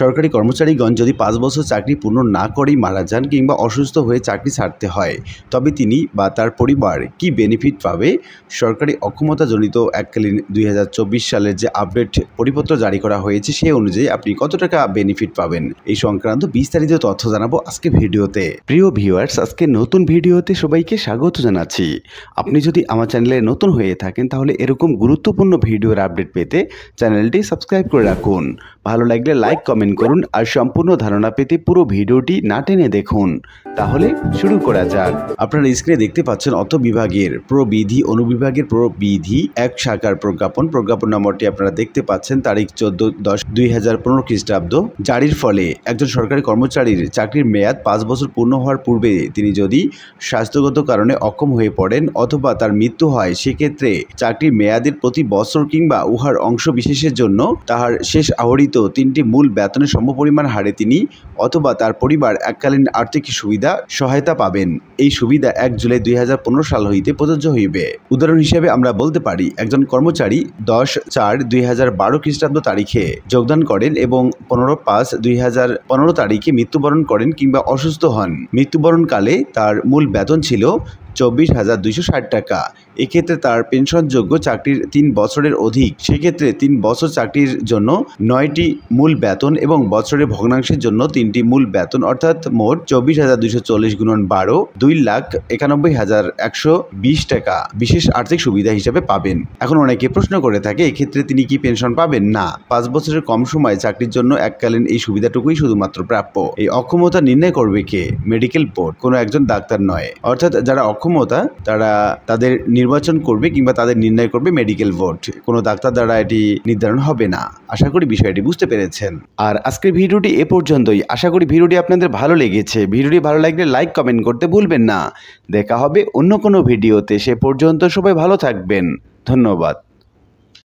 সরকারি কর্মচারীগণ যদি পাঁচ বছর চাকরি পূর্ণ না করেই মারা যান কিংবা অসুস্থ হয়ে চাকরি ছাড়তে হয় তবে তিনি বা তার পরিবার কি বেনিফিট পাবে সরকারি অক্ষমতাজনিত এককালীন দুই সালের যে আপডেট পরিপত্র জারি করা হয়েছে সেই অনুযায়ী আপনি কত টাকা বেনিফিট পাবেন এই সংক্রান্ত বিস্তারিত তথ্য জানাবো আজকে ভিডিওতে প্রিয় ভিউয়ার্স আজকে নতুন ভিডিওতে সবাইকে স্বাগত জানাচ্ছি আপনি যদি আমার চ্যানেলে নতুন হয়ে থাকেন তাহলে এরকম গুরুত্বপূর্ণ ভিডিওর আপডেট পেতে চ্যানেলটি সাবস্ক্রাইব করে রাখুন ভালো লাগলে লাইক কমেন্ট করুন আর সম্পূর্ণ ধারণা পেতে পুরো ভিডিওটি না টেনে দেখুন তাহলে শুরু করা যাক আপনারা স্ক্রিনে দেখতে পাচ্ছেন অর্থ বিভাগের প্রবিধি অনুবিভাগের প্রবিধি এক শাখার প্রজ্ঞাপন প্রজ্ঞাপন নম্বরটি আপনারা দেখতে পাচ্ছেন তারিখ চোদ্দ দশ দুই হাজার পনেরো খ্রিস্টাব্দ জারির ফলে একজন সরকারি কর্মচারীর চাকরির মেয়াদ পাঁচ বছর পূর্ণ হওয়ার পূর্বে তিনি যদি স্বাস্থ্যগত কারণে অক্ষম হয়ে পড়েন অথবা তার মৃত্যু হয় সেক্ষেত্রে চাকরির মেয়াদের প্রতি বছর কিংবা উহার অংশ বিশেষের জন্য তাহার শেষ আহরিত তিনটি মূল বেতনের সমপরিমাণ হারে তিনি অথবা তার পরিবার এককালীন আর্থিক সুবিধা সহায়তা পাবেন এই সুবিধা এক জুলাই দুই সাল হইতে প্রযোজ্য হইবে উদাহরণ হিসেবে আমরা বলতে পারি একজন কর্মচারী দশ চার দুই হাজার খ্রিস্টাব্দ তারিখে যোগদান করেন এবং পনেরো পাঁচ দুই তারিখে মৃত্যুবরণ করেন কিংবা অসুস্থ হন মৃত্যুবরণকালে তার মূল বেতন ছিল চব্বিশ হাজার দুইশো ষাট টাকা এক্ষেত্রে তার পেনশনযোগ্য চাকরির তিন বছরের অধিক সেক্ষেত্রে তিন বছর চাকরির জন্য নয়টি মূল বেতন এবং বছরের ভগ্নাংশের জন্য তিনটি মূল বেতন অর্থাৎ মোট চব্বিশ হাজার দুইশো চল্লিশ গুণন বারো দুই লাখ একানব্বই হাজার একশো বিশ টাকা বিশেষ আর্থিক সুবিধা হিসেবে পাবেন এখন অনেকে প্রশ্ন করে থাকে এক্ষেত্রে তিনি কি পেনশন পাবেন না পাঁচ বছরের কম সময় চাকরির জন্য এককালীন এই সুবিধাটুকুই শুধুমাত্র প্রাপ্য এই অক্ষমতা নির্ণয় করবে কে মেডিকেল বোর্ড কোনো একজন ডাক্তার নয় অর্থাৎ যারা অক্ষম অক্ষমতা তারা তাদের নির্বাচন করবে কিংবা তাদের নির্ণয় করবে মেডিকেল ভোট কোনো ডাক্তার দ্বারা এটি নির্ধারণ হবে না আশা করি বিষয়টি বুঝতে পেরেছেন আর আজকের ভিডিওটি এ পর্যন্তই আশা করি ভিডিওটি আপনাদের ভালো লেগেছে ভিডিওটি ভালো লাগলে লাইক কমেন্ট করতে ভুলবেন না দেখা হবে অন্য কোনো ভিডিওতে সে পর্যন্ত সবাই ভালো থাকবেন ধন্যবাদ